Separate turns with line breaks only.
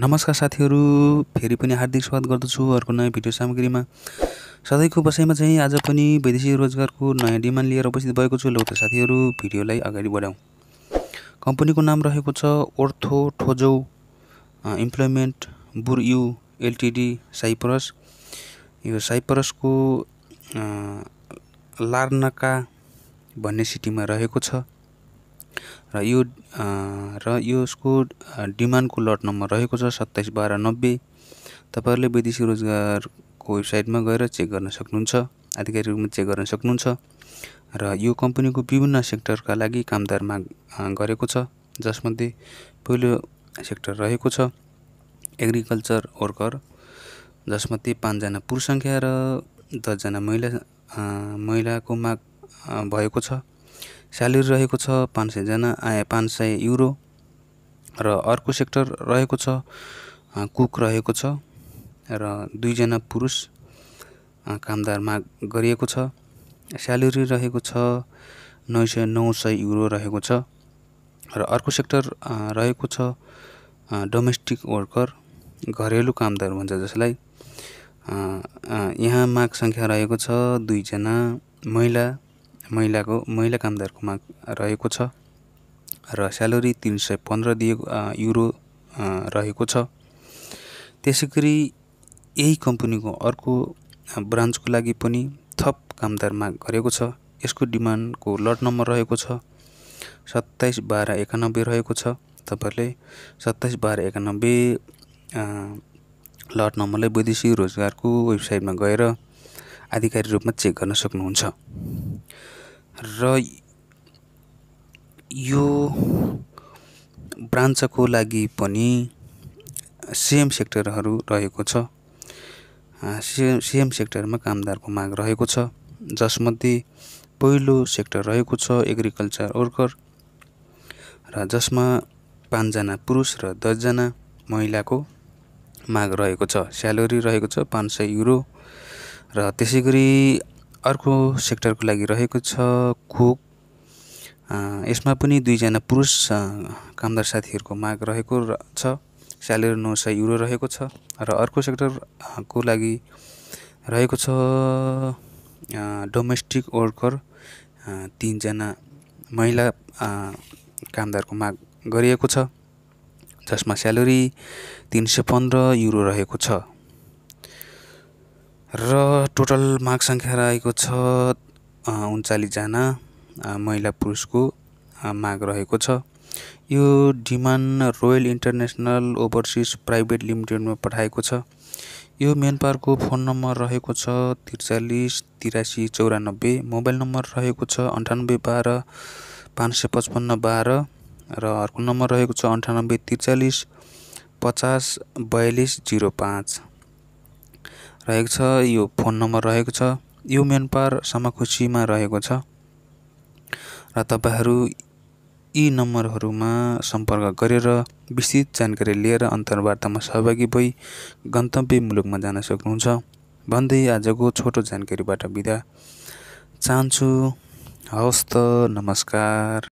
नमस्कार साथीहरू फेरि पनि हार्दिक स्वागत गर्दछु अर्को नयाँ भिडियो सामग्रीमा सधैँको बसाइमा चाहिँ आज पनि वैदेशिक रोजगारको नयाँ डिमान्ड लिएर उपस्थित भएको छु त साथीहरू भिडियोलाई अगाडि बढाउँ कम्पनीको नाम रहेको छ ओर्थो ठोजौ इम्प्लोइमेन्ट बुरयु एलटिडी साइप्रस यो साइप्रसको लार्नका भन्ने सिटीमा रहेको छ र यो र यो यसको डिमान्डको लट नम्बर रहेको छ सत्ताइस बाह्र नब्बे तपाईँहरूले वैदेशिक रोजगारको वेबसाइटमा गएर चेक गर्न सक्नुहुन्छ आधिकारिक रूपमा चेक गर्न सक्नुहुन्छ र यो कम्पनीको विभिन्न सेक्टरका लागि कामदार माग गरेको छ जसमध्ये पहिलो सेक्टर रहेको छ एग्रिकल्चर वर्कर जसमध्ये पाँचजना पुरुष सङ्ख्या र दसजना महिला महिलाको माग भएको छ स्यालेरी रहेको छ पाँच सयजना आए पाँच सय युरो र अर्को सेक्टर रहेको छ कुक रहेको छ र दुईजना पुरुष कामदार माग गरिएको छ स्यालेरी रहेको छ नौ सय नौ सय युरो रहेको छ र अर्को सेक्टर रहेको छ डोमेस्टिक वर्कर घरेलु कामदार भन्छ जसलाई यहाँ माग सङ्ख्या रहेको छ दुईजना महिला महिलाको महिला कामदारको माग रहेको छ र स्यालेरी तिन सय पन्ध्र दिएको युरो रहेको छ त्यसै गरी यही कम्पनीको अर्को ब्रान्चको लागि पनि थप कामदार माग गरेको छ यसको डिमान्डको लट नम्बर रहेको छ सत्ताइस बाह्र एकानब्बे रहेको छ तपाईँहरूले सत्ताइस बाह्र एकानब्बे लट नम्बरलाई वैदेशिक रोजगारको वेबसाइटमा गएर आधिकारिक रूपमा चेक गर्न सक्नुहुन्छ र यो ब्रान्चको लागि पनि सेम सेक्टरहरू रहेको छ सिएम सिएम सेक्टरमा कामदारको माग रहेको छ जसमध्ये पहिलो सेक्टर रहेको छ एग्रिकल्चर वर्कर र जसमा पाँचजना पुरुष र दसजना महिलाको माग रहेको छ स्यालेरी रहेको छ पाँच सय युरो र त्यसै गरी अर्को सेक्टरको लागि रहेको छ खोक यसमा पनि दुईजना पुरुष कामदार साथीहरूको माग रहेको छ स्यालेरी नौ सय युरो रहेको छ र अर्को सेक्टरको लागि रहेको छ डोमेस्टिक वर्कर तिनजना महिला कामदारको माग गरिएको छ जसमा स्यालेरी तिन सय पन्ध्र युरो रहेको छ र टोटल मार्क सङ्ख्या रहेको छ उन्चालिसजना महिला पुरुषको माग रहेको छ यो demand royal international overseas private लिमिटेडमा पठाएको छ यो मेन पार्कको फोन नम्बर रहेको छ त्रिचालिस तिरासी चौरानब्बे मोबाइल नम्बर रहेको छ अन्ठानब्बे बाह्र पाँच सय पचपन्न बाह्र र अर्को नम्बर रहेको छ अन्ठानब्बे त्रिचालिस पचास बयालिस जिरो पाँच रहेको छ यो फोन नम्बर रहेको छ यो म्यानपार समाखुसीमा रहेको छ र तपाईँहरू यी नम्बरहरूमा सम्पर्क गरेर विस्तृत जानकारी लिएर अन्तर्वार्तामा सहभागी भई गन्तव्य मुलुकमा जान सक्नुहुन्छ भन्दै आजको छोटो जानकारीबाट बिदा चाहन्छु हवस् त नमस्कार